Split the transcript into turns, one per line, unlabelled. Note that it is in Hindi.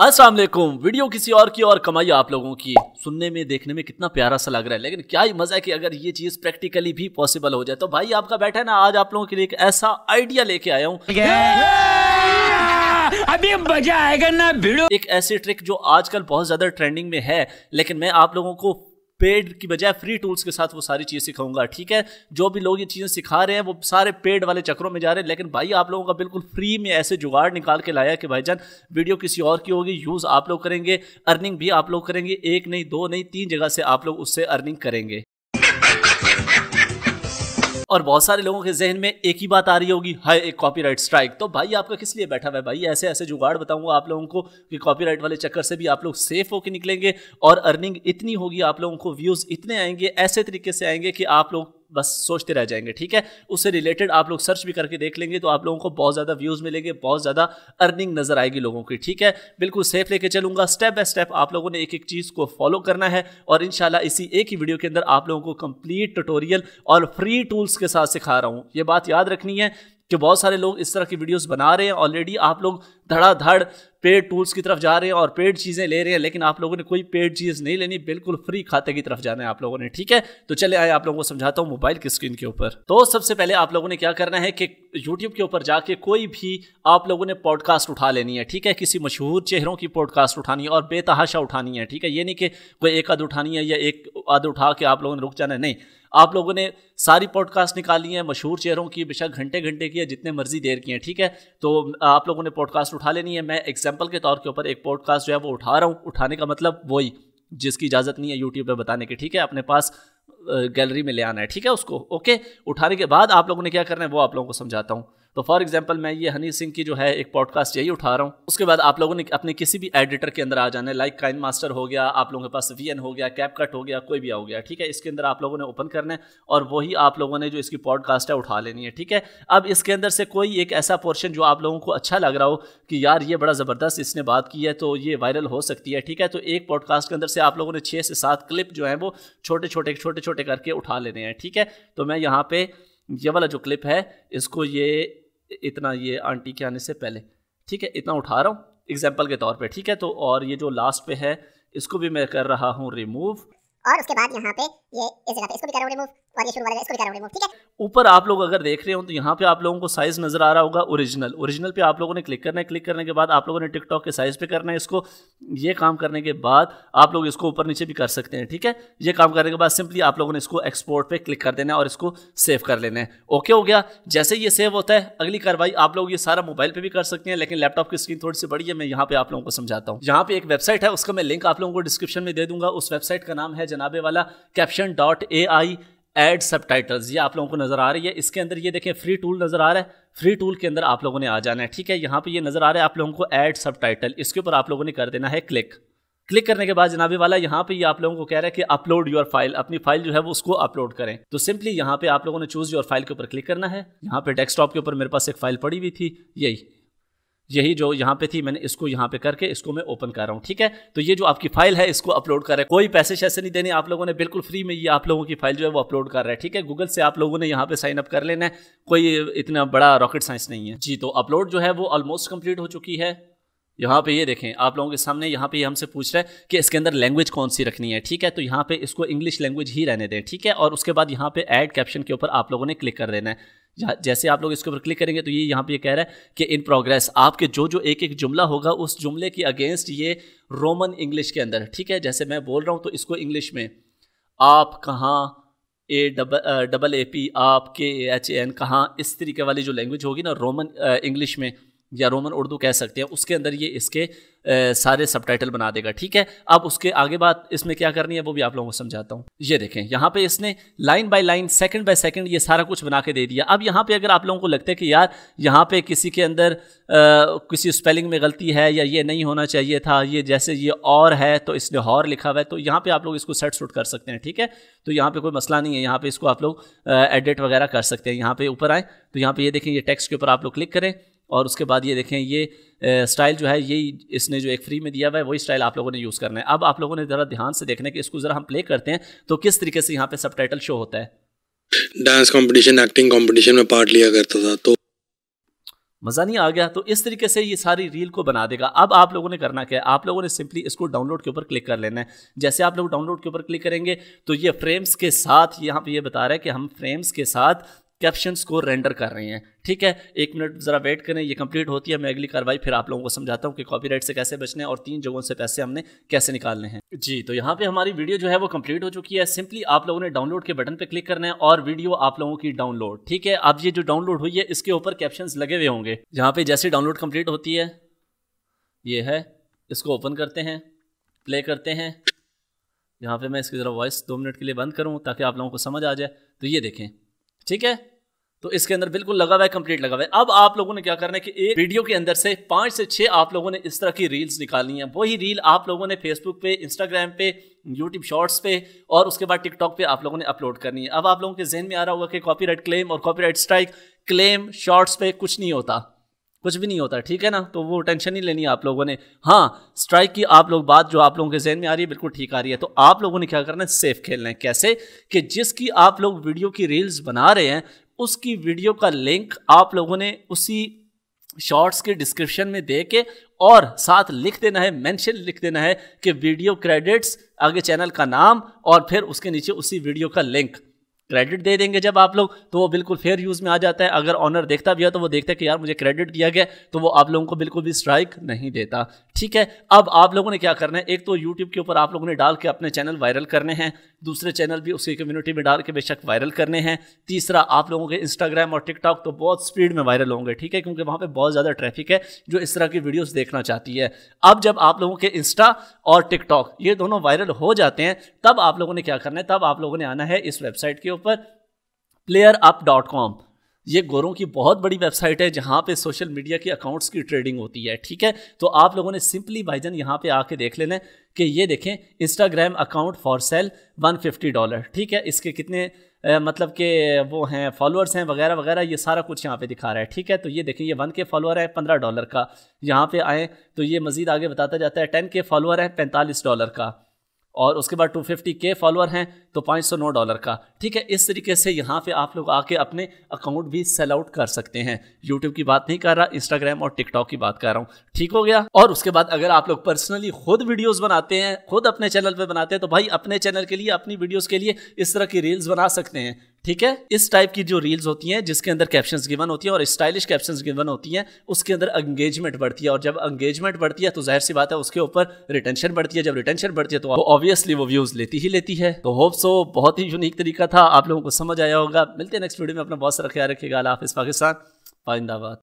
अस्सलाम वालेकुम वीडियो किसी और की और कमाई आप लोगों की सुनने में देखने में कितना प्यारा सा लग रहा है लेकिन क्या ही मज़ा है कि अगर ये चीज़ प्रैक्टिकली भी पॉसिबल हो जाए तो भाई आपका बैठा है ना आज आप लोगों के लिए एक ऐसा आइडिया लेके आया हूँ अभी मजा आएगा ना भिड़ो एक ऐसी ट्रिक जो आजकल बहुत ज्यादा ट्रेंडिंग में है लेकिन मैं आप लोगों को पेड की बजाय फ्री टूल्स के साथ वो सारी चीज़ें सिखाऊंगा ठीक है जो भी लोग ये चीज़ें सिखा रहे हैं वो सारे पेड वाले चक्रों में जा रहे हैं लेकिन भाई आप लोगों का बिल्कुल फ्री में ऐसे जुगाड़ निकाल के लाया कि भाई जान वीडियो किसी और की होगी यूज़ आप लोग करेंगे अर्निंग भी आप लोग करेंगे एक नहीं दो नहीं तीन जगह से आप लोग उससे अर्निंग करेंगे और बहुत सारे लोगों के जहन में एक ही बात आ रही होगी हाय एक कॉपीराइट स्ट्राइक तो भाई आपका किस लिए बैठा हुआ है भाई ऐसे ऐसे जुगाड़ बताऊंगा आप लोगों को कि कॉपीराइट वाले चक्कर से भी आप लोग सेफ होकर निकलेंगे और अर्निंग इतनी होगी आप लोगों को व्यूज इतने आएंगे ऐसे तरीके से आएंगे कि आप लोग बस सोचते रह जाएंगे ठीक है उससे रिलेटेड आप लोग सर्च भी करके देख लेंगे तो आप लोगों को बहुत ज़्यादा व्यूज़ मिलेंगे बहुत ज़्यादा अर्निंग नज़र आएगी लोगों की ठीक है बिल्कुल सेफ लेके चलूंगा स्टेप बाय स्टेप आप लोगों ने एक एक चीज़ को फॉलो करना है और इन इसी एक ही वीडियो के अंदर आप लोगों को कंप्लीट ट्यूटोरियल और फ्री टूल्स के साथ सिखा रहा हूँ ये बात याद रखनी है कि बहुत सारे लोग इस तरह की वीडियोस बना रहे हैं ऑलरेडी आप लोग धड़ाधड़ पेड टूल्स की तरफ जा रहे हैं और पेड चीज़ें ले रहे हैं लेकिन आप लोगों ने कोई पेड चीज़ नहीं लेनी बिल्कुल फ्री खाते की तरफ जाना है आप लोगों ने ठीक है तो चले आए आप लोगों को समझाता हूँ मोबाइल की स्क्रीन के ऊपर तो सबसे पहले आप लोगों ने क्या करना है कि यूट्यूब के ऊपर जाके कोई भी आप लोगों ने पॉडकास्ट उठा लेनी है ठीक है किसी मशहूर चेहरों की पॉडकास्ट उठानी है और बेतहाशा उठानी है ठीक है ये नहीं कि कोई एक आध उठानी है या एक आध उठा के आप लोगों ने रुक जाना है नहीं आप लोगों ने सारी पॉडकास्ट निकाली है मशहूर चेहरों की बेशक घंटे घंटे की है जितने मर्जी देर की है ठीक है तो आप लोगों ने पॉडकास्ट उठा लेनी है मैं एग्जैक्ट एग्जाम्पल के तौर के ऊपर एक पॉडकास्ट जो है वो उठा रहा हूँ उठाने का मतलब वही जिसकी इजाज़त नहीं है यूट्यूब पर बताने की ठीक है अपने पास गैलरी में ले आना है ठीक है उसको ओके उठाने के बाद आप लोगों ने क्या करना है वो आप लोगों को समझाता हूँ तो फॉर एग्जाम्पल मैं ये हनी सिंह की जो है एक पॉडकास्ट यही उठा रहा हूँ उसके बाद आप लोगों ने अपने किसी भी एडिटर के अंदर आ जाना है लाइक काइन मास्टर हो गया आप लोगों के पास वी हो गया कैप कट हो गया कोई भी हो गया ठीक है इसके अंदर आप लोगों ने ओपन करना है और वही आप लोगों ने जो इसकी पॉडकास्ट है उठा लेनी है ठीक है अब इसके अंदर से कोई एक ऐसा पोर्शन जो आप लोगों को अच्छा लग रहा हो कि यार ये बड़ा ज़बरदस्त इसने बात की है तो ये वायरल हो सकती है ठीक है तो एक पॉडकास्ट के अंदर से आप लोगों ने छः से सात क्लिप जो है वो छोटे छोटे छोटे छोटे करके उठा लेने हैं ठीक है तो मैं यहाँ पे ये वाला जो क्लिप है इसको ये इतना ये आंटी के आने से पहले ठीक है इतना उठा रहा हूँ एग्जाम्पल के तौर पे ठीक है तो और ये जो लास्ट पे है इसको भी मैं कर रहा हूँ रिमूव और उसके बाद यहाँ पे ये इस जगह पे इसको भी करो रिमूव और ये शुरू वाला इसको भी करो रिमूव ठीक है ऊपर आप लोग अगर देख रहे हो तो यहाँ पे आप लोगों को साइज नजर आ रहा होगा ओरिजिनल ओरिजिनल पे आप लोगों ने क्लिक करना है क्लिक करने के बाद आप लोगों ने टिकटॉक के साइज पे करना है इसको ये काम करने के बाद आप लोग इसको ऊपर नीचे भी कर सकते हैं ठीक है ये काम करने के बाद सिंपली आप लोगों ने इसको एक्सपोर्ट पे क्लिक कर देना है और इसको सेव कर लेना है ओके हो गया जैसे ये सेव होता है अगली कार्रवाई आप लोग ये सारा मोबाइल पर भी कर सकते हैं लेकिन लैपटॉप की स्क्रीन थोड़ी सी बड़ी है मैं यहाँ पे आप लोगों को समझाता हूँ यहाँ पे एक वेबसाइट है उसका मैं लिंक आप लोगों को डिस्क्रिप्शन में दे दूंगा उस वेबसाइट का नाम है जनाबे वाला caption dot A I add सब टाइटल्स ये आप लोगों को नज़र आ रही है इसके अंदर ये देखें फ्री टूल नज़र आ रहा है फ्री टूल के अंदर आप लोगों ने आ जाना है ठीक है यहाँ पे ये नज़र आ रहा है आप लोगों को ऐड सब टाइटल इसके ऊपर आप लोगों ने कर देना है क्लिक क्लिक करने के बाद जनाबे वाला यहाँ पे ये आप लोगों को कह रहा है कि अपलोड योर फाइल अपनी फाइल जो है वो उसको अपलोड करें तो सिंपली यहाँ पे आप लोगों ने चूज योर फाइल के ऊपर क्लिक करना है यहाँ पे डेस्कटॉप के ऊपर मेरे पास एक फाइल पड़ी हुई थी यही यही जो यहाँ पे थी मैंने इसको यहाँ पे करके इसको मैं ओपन कर रहा हूँ ठीक है तो ये जो आपकी फाइल है इसको अपलोड कर रहा है कोई पैसे शैसे नहीं देने आप लोगों ने बिल्कुल फ्री में ये आप लोगों की फाइल जो है वो अपलोड कर रहा है ठीक है गूगल से आप लोगों ने यहाँ पे साइन अप कर लेना है कोई इतना बड़ा रॉकेट साइंस नहीं है जी तो अपलोड जो है वो ऑलमोस्ट कंप्लीट हो चुकी है यहाँ पे ये देखें आप लोगों के सामने यहाँ पे हमसे पूछ रहा है कि इसके अंदर लैंग्वेज कौन सी रखनी है ठीक है तो यहाँ पे इसको इंग्लिश लैंग्वेज ही रहने दें ठीक है और उसके बाद यहाँ पे ऐड कैप्शन के ऊपर आप लोगों ने क्लिक कर देना है जैसे आप लोग इसके ऊपर क्लिक करेंगे तो ये यहाँ पे ये कह रहा है कि इन प्रोग्रेस आपके जो जो एक एक जुमला होगा उस जुमले के अगेंस्ट ये रोमन इंग्लिश के अंदर ठीक है जैसे मैं बोल रहा हूँ तो इसको इंग्लिश में आप कहाँ A double double A P आप के एच एन कहाँ इस तरीके वाली जो लैंग्वेज होगी ना रोमन इंग्लिश में या रोमन उर्दू कह सकते हैं उसके अंदर ये इसके ए, सारे सब बना देगा ठीक है अब उसके आगे बात इसमें क्या करनी है वो भी आप लोगों को समझाता हूँ ये देखें यहाँ पे इसने line by line second by second ये सारा कुछ बना के दे दिया अब यहाँ पे अगर आप लोगों को लगता है कि यार यहाँ पे किसी के अंदर आ, किसी स्पेलिंग में गलती है या ये नहीं होना चाहिए था ये जैसे ये और है तो इसने हॉर लिखा हुआ है तो यहाँ पर आप लोग इसको सेट सुट कर सकते हैं ठीक है तो यहाँ पर कोई मसला नहीं है यहाँ पर इसको आप लोग एडिट वगैरह कर सकते हैं यहाँ पर ऊपर आएँ तो यहाँ पर ये देखें ये टेक्स्ट के ऊपर आप लोग क्लिक करें और उसके बाद ये देखें ये स्टाइल जो है यही इसने जो एक फ्री में दिया हुआ है वही स्टाइल आप लोगों ने यूज़ करना है अब आप लोगों ने ज़रा ध्यान से देखना है कि इसको ज़रा हम प्ले करते हैं तो किस तरीके से यहाँ पे सब शो होता है डांस कॉम्पिटिशन एक्टिंग कॉम्पिटिशन में पार्ट लिया करता था तो मज़ा नहीं आ गया तो इस तरीके से ये सारी रील को बना देगा अब आप लोगों ने करना क्या है आप लोगों ने सिंपली इसको डाउनलोड के ऊपर क्लिक कर लेना है जैसे आप लोग डाउनलोड के ऊपर क्लिक करेंगे तो ये फ्रेम्स के साथ यहाँ पे ये बता रहा है कि हम फ्रेम्स के साथ कैप्शंस को रेंडर कर रहे हैं ठीक है एक मिनट ज़रा वेट करें ये कंप्लीट होती है मैं अगली कार्रवाई फिर आप लोगों को समझाता हूँ कि कॉपीराइट से कैसे बचने और तीन जगहों से पैसे हमने कैसे निकालने हैं जी तो यहाँ पे हमारी वीडियो जो है वो कंप्लीट हो चुकी है सिंपली आप लोगों ने डाउनलोड के बटन पर क्लिक करना है और वीडियो आप लोगों की डाउनलोड ठीक है अब ये जो डाउनलोड हुई है इसके ऊपर कैप्शन लगे हुए होंगे यहाँ पे जैसे डाउनलोड कंप्लीट होती है ये है इसको ओपन करते हैं प्ले करते हैं यहाँ पे मैं इसकी ज़रा वॉइस दो मिनट के लिए बंद करूँ ताकि आप लोगों को समझ आ जाए तो ये देखें ठीक है तो इसके अंदर बिल्कुल लगा हुआ है कंप्लीट लगा हुआ है अब आप लोगों ने क्या करना है कि एक वीडियो के अंदर से पांच से छह आप लोगों ने इस तरह की रील्स निकालनी है वही रील आप लोगों ने फेसबुक पे इंस्टाग्राम पे यूट्यूब शॉर्ट्स पे और उसके बाद टिकटॉक पे आप लोगों ने अपलोड करनी है अब आप लोगों के जहन में आ रहा होगा कि कॉपीराइट क्लेम और कॉपीराइट स्ट्राइक क्लेम शॉर्ट्स पे कुछ नहीं होता कुछ भी नहीं होता ठीक है ना तो वो टेंशन नहीं लेनी आप लोगों ने हाँ स्ट्राइक की आप लोग बात जो आप लोगों के जहन में आ रही है बिल्कुल ठीक आ रही है तो आप लोगों ने क्या करना है सेफ खेलना है कैसे कि जिसकी आप लोग वीडियो की रील्स बना रहे हैं उसकी वीडियो का लिंक आप लोगों ने उसी शॉर्ट्स के डिस्क्रिप्शन में दे के और साथ लिख देना है मेंशन लिख देना है कि वीडियो क्रेडिट्स आगे चैनल का नाम और फिर उसके नीचे उसी वीडियो का लिंक क्रेडिट दे देंगे जब आप लोग तो वो बिल्कुल फेयर यूज़ में आ जाता है अगर ऑनर देखता भी है तो वो देखता है कि यार मुझे क्रेडिट दिया गया तो वो आप लोगों को बिल्कुल भी स्ट्राइक नहीं देता ठीक है अब आप लोगों ने क्या करना है एक तो यूट्यूब के ऊपर आप लोगों ने डाल के अपने चैनल वायरल करने हैं दूसरे चैनल भी उसी कम्युनिटी में डाल के बेशक वायरल करने हैं तीसरा आप लोगों के इंस्टाग्राम और टिकटॉक तो बहुत स्पीड में वायरल होंगे ठीक है क्योंकि वहाँ पर बहुत ज़्यादा ट्रैफिक है जो इस तरह की वीडियोज़ देखना चाहती है अब जब आप लोगों के इंस्टा और टिकटॉक ये दोनों वायरल हो जाते हैं तब आप लोगों ने क्या करना है तब आप लोगों ने आना है इस वेबसाइट के ऊपर प्लेयर अप डॉट कॉम ये गोरों की बहुत बड़ी वेबसाइट है जहाँ पे सोशल मीडिया के अकाउंट्स की ट्रेडिंग होती है ठीक है तो आप लोगों ने सिंपली भाईजन यहाँ पे आके देख लेना कि ये देखें Instagram account for sale 150 dollar ठीक है इसके कितने Uh, मतलब के वो हैं फॉलोअर्स हैं वगैरह वगैरह ये सारा कुछ यहाँ पे दिखा रहा है ठीक है तो ये देखें ये वन के फॉलोअर हैं पंद्रह डॉलर का यहाँ पे आए तो ये मज़ीद आगे बताता जाता है टेन के फॉलोअर है पैंतालीस डॉलर का और उसके बाद टू फिफ्टी के फॉलोअर हैं तो पाँच सौ नौ डॉलर का ठीक है इस तरीके से यहाँ पे आप लोग आके अपने अकाउंट भी सेल आउट कर सकते हैं यूट्यूब की बात नहीं कर रहा इंस्टाग्राम और टिकटॉक की बात कर रहा हूँ ठीक हो गया और उसके बाद अगर आप लोग पर्सनली खुद वीडियोज़ बनाते हैं खुद अपने चैनल पर बनाते हैं तो भाई अपने चैनल के लिए अपनी वीडियोज़ के लिए इस तरह की रील्स बना सकते हैं ठीक है इस टाइप की जो रील्स होती हैं जिसके अंदर कैप्शंस गिवन होती है और स्टाइलिश कैप्शंस गिवन होती हैं उसके अंदर एंगेजमेंट बढ़ती है और जब एंगेजमेंट बढ़ती है तो जाहिर सी बात है उसके ऊपर रिटेंशन बढ़ती है जब रिटेंशन बढ़ती है तो ऑब्वियसली वो व्यूज लेती ही लेती है तो होप सो बहुत ही यूनिक तरीका था आप लोगों को समझ आया होगा मिलते हैं नेक्स्ट वीडियो में अपना बहुत सारा ख्याल रखिएगा पाकिस्तान पाइंदाबाद